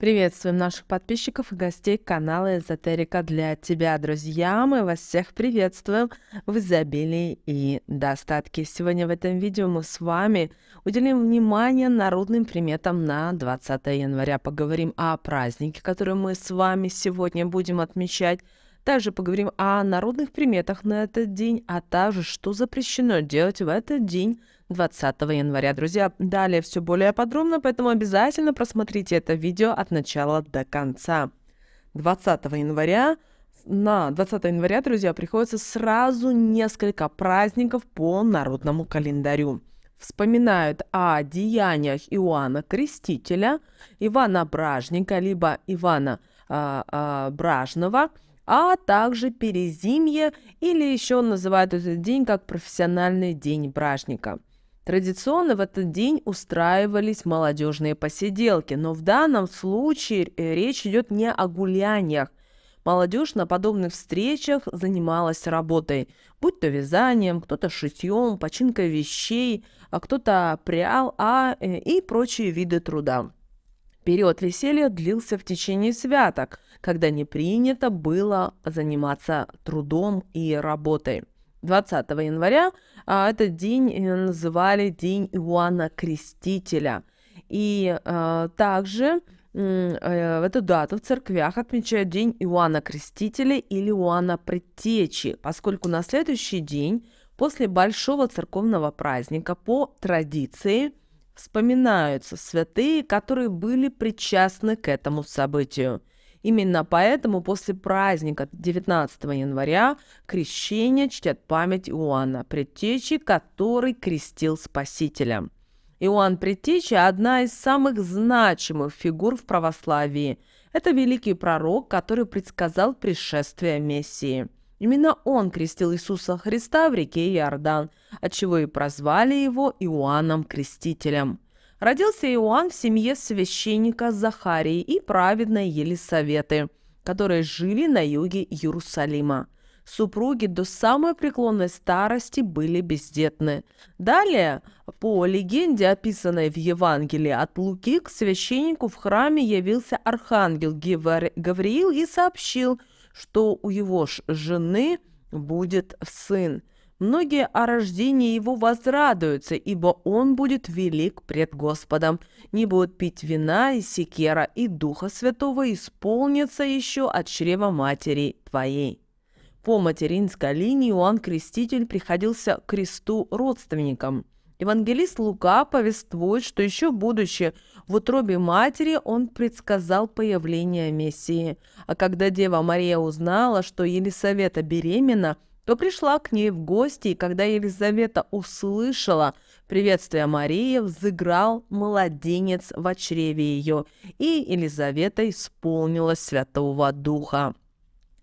Приветствуем наших подписчиков и гостей канала «Эзотерика для тебя». Друзья, мы вас всех приветствуем в изобилии и достатке. Сегодня в этом видео мы с вами уделим внимание народным приметам на 20 января. Поговорим о празднике, который мы с вами сегодня будем отмечать – также поговорим о народных приметах на этот день, а также что запрещено делать в этот день 20 января. Друзья, далее все более подробно, поэтому обязательно просмотрите это видео от начала до конца. 20 января на 20 января, друзья, приходится сразу несколько праздников по народному календарю. Вспоминают о деяниях Иоанна Крестителя, Ивана Бражника, либо Ивана а, а, Бражного – а также перезимье или еще называют этот день как профессиональный день бражника. Традиционно в этот день устраивались молодежные посиделки, но в данном случае э, речь идет не о гуляниях. Молодежь на подобных встречах занималась работой, будь то вязанием, кто-то шитьем, починкой вещей, а кто-то прял а, э, и прочие виды труда. Период веселья длился в течение святок, когда не принято было заниматься трудом и работой. 20 января а, этот день э, называли День Иоанна Крестителя. И а, также э, в эту дату в церквях отмечают День Иоанна Крестителя или Иоанна Предтечи, поскольку на следующий день после большого церковного праздника по традиции вспоминаются святые, которые были причастны к этому событию. Именно поэтому после праздника 19 января крещение чтят память Иоанна Предтечи, который крестил Спасителя. Иоанн Предтеча – одна из самых значимых фигур в православии. Это великий пророк, который предсказал пришествие Мессии – Именно он крестил Иисуса Христа в реке Иордан, отчего и прозвали его Иоанном Крестителем. Родился Иоанн в семье священника Захарии и праведной Елисаветы, которые жили на юге Иерусалима. Супруги до самой преклонной старости были бездетны. Далее, по легенде, описанной в Евангелии от Луки, к священнику в храме явился архангел Гавриил и сообщил – что у его ж жены будет сын. Многие о рождении его возрадуются, ибо он будет велик пред Господом, не будет пить вина и секера, и Духа Святого исполнится еще от чрева матери твоей. По материнской линии Иоанн Креститель приходился кресту родственникам – Евангелист Лука повествует, что еще будучи в утробе матери, он предсказал появление Мессии. А когда Дева Мария узнала, что Елисавета беременна, то пришла к ней в гости, и когда Елизавета услышала приветствие Марии, взыграл младенец в чреве ее, и Елизавета исполнилась Святого Духа.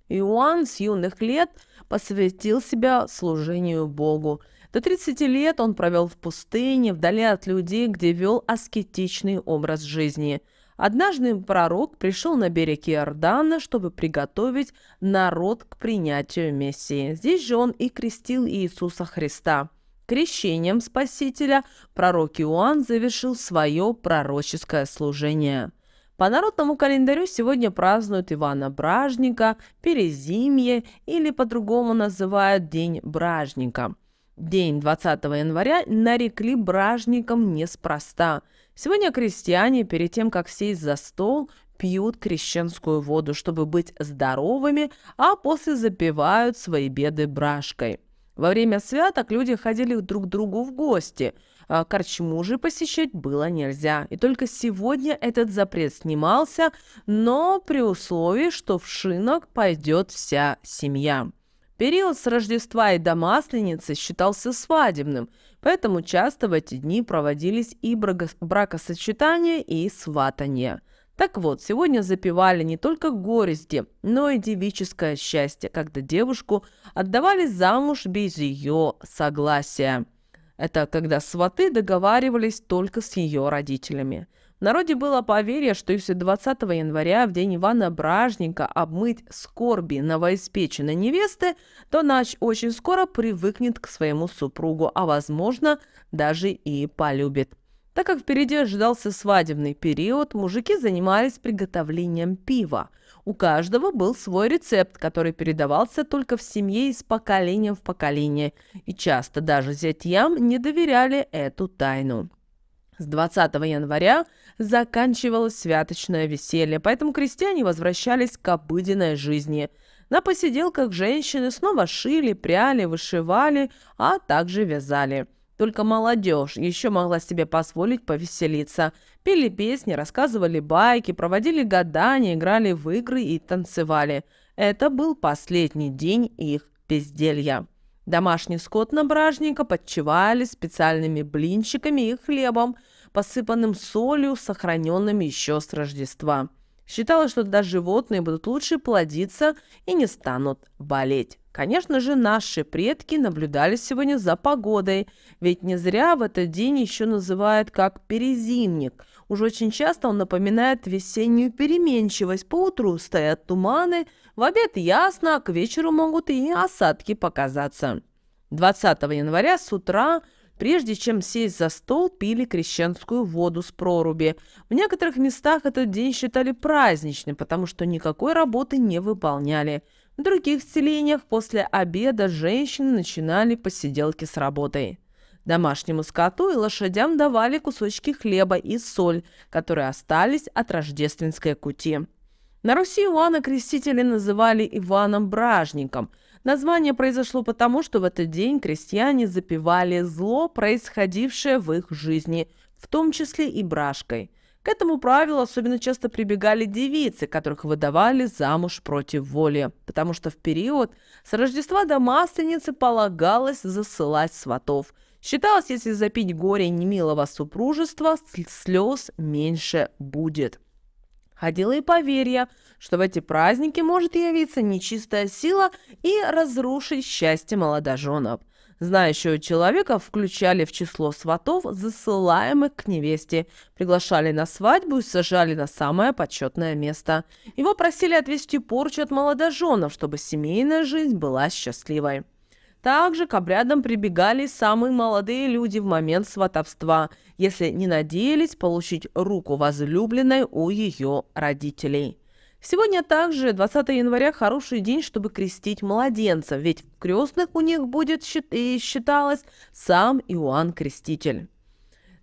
Иоанн с юных лет посвятил себя служению Богу – до 30 лет он провел в пустыне, вдали от людей, где вел аскетичный образ жизни. Однажды пророк пришел на берег Иордана, чтобы приготовить народ к принятию Мессии. Здесь же он и крестил Иисуса Христа. Крещением Спасителя пророк Иоанн завершил свое пророческое служение. По народному календарю сегодня празднуют Ивана Бражника, Перезимье или по-другому называют День Бражника – День 20 января нарекли бражником неспроста. Сегодня крестьяне перед тем, как сесть за стол, пьют крещенскую воду, чтобы быть здоровыми, а после запивают свои беды брашкой. Во время святок люди ходили друг к другу в гости. А корчму же посещать было нельзя. И только сегодня этот запрет снимался, но при условии, что в шинок пойдет вся семья. Период с Рождества и до Масленицы считался свадебным, поэтому часто в эти дни проводились и бракосочетания, и сватания. Так вот, сегодня запивали не только горести, но и девическое счастье, когда девушку отдавали замуж без ее согласия. Это когда сваты договаривались только с ее родителями – в народе было поверье, что если 20 января, в день Ивана Бражника, обмыть скорби новоиспеченной невесты, то Нач очень скоро привыкнет к своему супругу, а, возможно, даже и полюбит. Так как впереди ожидался свадебный период, мужики занимались приготовлением пива. У каждого был свой рецепт, который передавался только в семье из поколения в поколение, и часто даже зятьям не доверяли эту тайну. С 20 января заканчивалось святочное веселье, поэтому крестьяне возвращались к обыденной жизни. На посиделках женщины снова шили, пряли, вышивали, а также вязали. Только молодежь еще могла себе позволить повеселиться. Пели песни, рассказывали байки, проводили гадания, играли в игры и танцевали. Это был последний день их безделья. Домашний скот на бражника подчевали специальными блинчиками и хлебом, посыпанным солью, сохраненными еще с Рождества. Считалось, что даже животные будут лучше плодиться и не станут болеть. Конечно же, наши предки наблюдали сегодня за погодой, ведь не зря в этот день еще называют как перезимник. Уже очень часто он напоминает весеннюю переменчивость. По утру стоят туманы, в обед ясно, а к вечеру могут и осадки показаться. 20 января с утра, прежде чем сесть за стол, пили крещенскую воду с проруби. В некоторых местах этот день считали праздничным, потому что никакой работы не выполняли. В других селениях после обеда женщины начинали посиделки с работой. Домашнему скоту и лошадям давали кусочки хлеба и соль, которые остались от рождественской кути. На Руси Иоанна Крестителя называли Иваном Бражником. Название произошло потому, что в этот день крестьяне запивали зло, происходившее в их жизни, в том числе и бражкой. К этому правилу особенно часто прибегали девицы, которых выдавали замуж против воли, потому что в период с Рождества до Масленицы полагалось засылать сватов. Считалось, если запить горе немилого супружества, слез меньше будет. Ходило и поверье, что в эти праздники может явиться нечистая сила и разрушить счастье молодоженов. Знающего человека включали в число сватов, засылаемых к невесте, приглашали на свадьбу и сажали на самое почетное место. Его просили отвести порчу от молодоженов, чтобы семейная жизнь была счастливой. Также к обрядам прибегали самые молодые люди в момент сватовства, если не надеялись получить руку возлюбленной у ее родителей. Сегодня также, 20 января, хороший день, чтобы крестить младенца, ведь в крестных у них будет считалось сам Иоанн Креститель.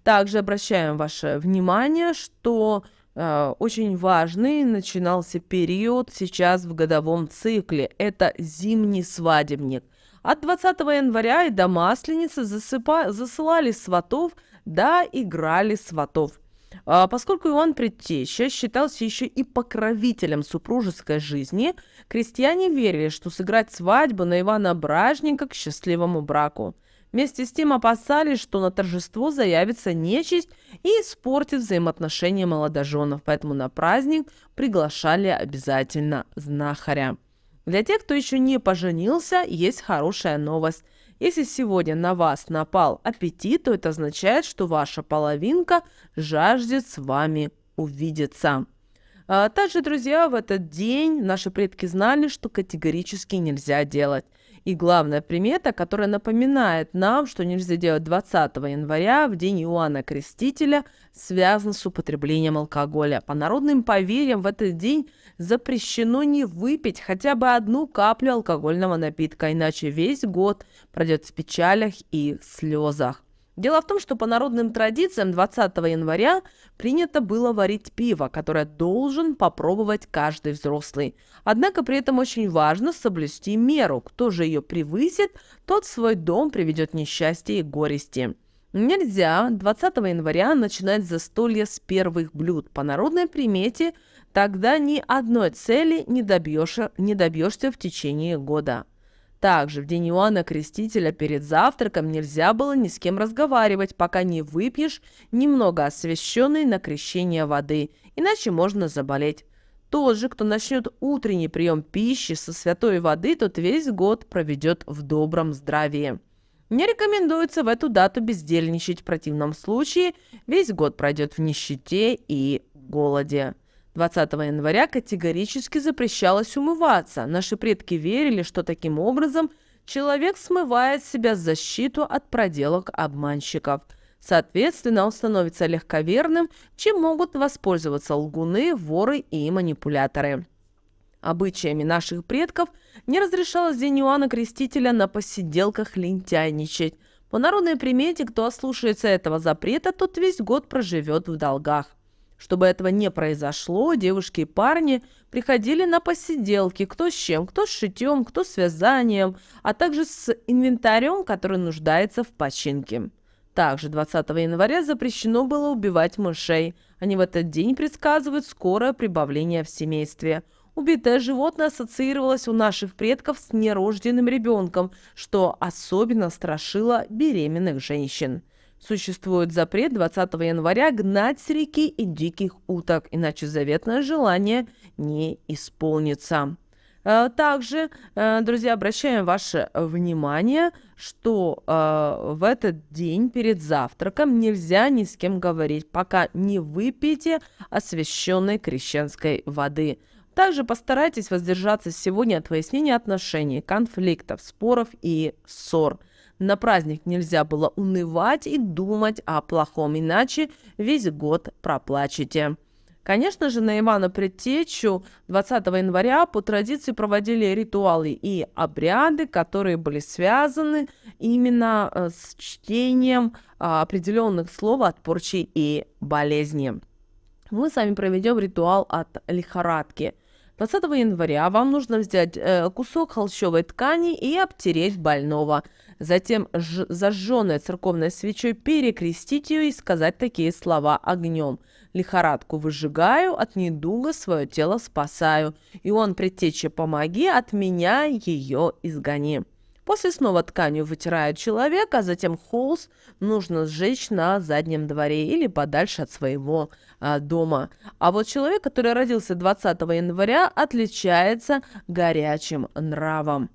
Также обращаем ваше внимание, что э, очень важный начинался период сейчас в годовом цикле. Это зимний свадебник. От 20 января и до Масленицы засыпа... засылали сватов, да играли сватов. А поскольку Иоанн Предтеча считался еще и покровителем супружеской жизни, крестьяне верили, что сыграть свадьбу на Ивана Бражника к счастливому браку. Вместе с тем опасались, что на торжество заявится нечисть и испортит взаимоотношения молодоженов, поэтому на праздник приглашали обязательно знахаря. Для тех, кто еще не поженился, есть хорошая новость. Если сегодня на вас напал аппетит, то это означает, что ваша половинка жаждет с вами увидеться. А также, друзья, в этот день наши предки знали, что категорически нельзя делать. И главная примета, которая напоминает нам, что нельзя делать 20 января, в день Иоанна Крестителя, связана с употреблением алкоголя. По народным поверьям, в этот день запрещено не выпить хотя бы одну каплю алкогольного напитка, иначе весь год пройдет в печалях и слезах. Дело в том, что по народным традициям 20 января принято было варить пиво, которое должен попробовать каждый взрослый. Однако при этом очень важно соблюсти меру. Кто же ее превысит, тот в свой дом приведет несчастье и горести. Нельзя 20 января начинать застолье с первых блюд. По народной примете, тогда ни одной цели не добьешься, не добьешься в течение года. Также в день Иоанна Крестителя перед завтраком нельзя было ни с кем разговаривать, пока не выпьешь немного освященной на крещение воды, иначе можно заболеть. Тот же, кто начнет утренний прием пищи со святой воды, тот весь год проведет в добром здравии. Не рекомендуется в эту дату бездельничать, в противном случае весь год пройдет в нищете и голоде. 20 января категорически запрещалось умываться. Наши предки верили, что таким образом человек смывает с себя защиту от проделок обманщиков. Соответственно, он становится легковерным, чем могут воспользоваться лгуны, воры и манипуляторы. Обычаями наших предков не разрешалось День Иоанна Крестителя на посиделках лентяйничать. По народной примете, кто ослушается этого запрета, тот весь год проживет в долгах. Чтобы этого не произошло, девушки и парни приходили на посиделки, кто с чем, кто с шитьем, кто с вязанием, а также с инвентарем, который нуждается в починке. Также 20 января запрещено было убивать мышей. Они в этот день предсказывают скорое прибавление в семействе. Убитое животное ассоциировалось у наших предков с нерожденным ребенком, что особенно страшило беременных женщин. Существует запрет 20 января гнать с реки и диких уток, иначе заветное желание не исполнится. Э, также, э, друзья, обращаем ваше внимание, что э, в этот день перед завтраком нельзя ни с кем говорить, пока не выпьете освященной крещенской воды. Также постарайтесь воздержаться сегодня от выяснения отношений, конфликтов, споров и ссор – на праздник нельзя было унывать и думать о плохом, иначе весь год проплачете. Конечно же, на Ивана Предтечу 20 января по традиции проводили ритуалы и обряды, которые были связаны именно э, с чтением а, определенных слов от порчи и болезни. Мы с вами проведем ритуал от лихорадки – 20 января вам нужно взять э, кусок холщовой ткани и обтереть больного. Затем ж- зажженной церковной свечой перекрестить ее и сказать такие слова огнем. Лихорадку выжигаю, от недуга свое тело спасаю. И он, предтече, помоги, от меня ее изгони. После снова тканью вытирают человек, а затем холст нужно сжечь на заднем дворе или подальше от своего а, дома. А вот человек, который родился 20 января, отличается горячим нравом.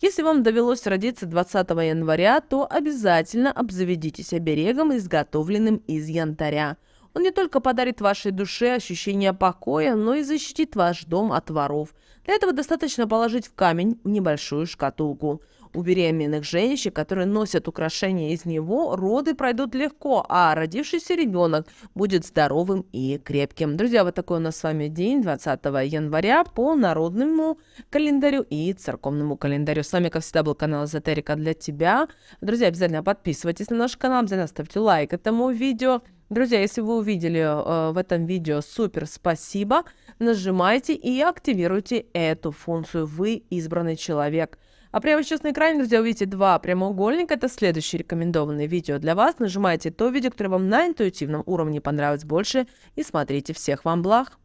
Если вам довелось родиться 20 января, то обязательно обзаведитесь оберегом, изготовленным из янтаря. Он не только подарит вашей душе ощущение покоя, но и защитит ваш дом от воров. Для этого достаточно положить в камень небольшую шкатулку у беременных женщин, которые носят украшения из него, роды пройдут легко, а родившийся ребенок будет здоровым и крепким. Друзья, вот такой у нас с вами день, 20 января, по народному календарю и церковному календарю. С вами, как всегда, был канал Эзотерика для тебя. Друзья, обязательно подписывайтесь на наш канал, обязательно ставьте лайк этому видео. Друзья, если вы увидели э, в этом видео супер спасибо, нажимайте и активируйте эту функцию. Вы избранный человек. А прямо сейчас на экране, друзья, увидите два прямоугольника. Это следующее рекомендованное видео для вас. Нажимайте то видео, которое вам на интуитивном уровне понравится больше. И смотрите. Всех вам благ!